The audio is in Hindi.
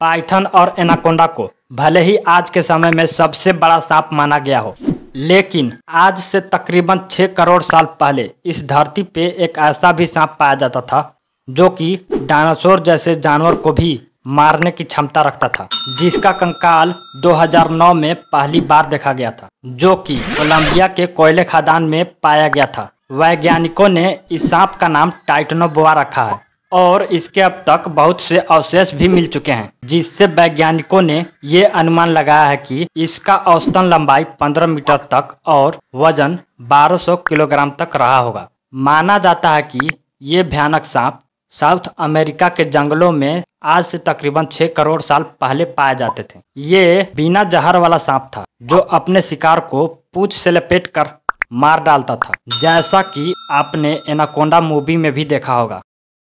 पाइथन और एनाकोंडा को भले ही आज के समय में सबसे बड़ा सांप माना गया हो लेकिन आज से तकरीबन छह करोड़ साल पहले इस धरती पे एक ऐसा भी सांप पाया जाता था जो कि डायनासोर जैसे जानवर को भी मारने की क्षमता रखता था जिसका कंकाल 2009 में पहली बार देखा गया था जो कि कोलंबिया के कोयले खदान में पाया गया था वैज्ञानिकों ने इस सांप का नाम टाइटनोबोआ रखा है और इसके अब तक बहुत से अवशेष भी मिल चुके हैं जिससे वैज्ञानिकों ने ये अनुमान लगाया है कि इसका औसतन लंबाई 15 मीटर तक और वजन 1200 किलोग्राम तक रहा होगा माना जाता है कि ये भयानक सांप साउथ अमेरिका के जंगलों में आज से तकरीबन 6 करोड़ साल पहले पाए जाते थे ये बिना जहर वाला सांप था जो अपने शिकार को पूछ से लपेट कर मार डालता था जैसा कि आपने एनाकोंडा मूवी में भी देखा होगा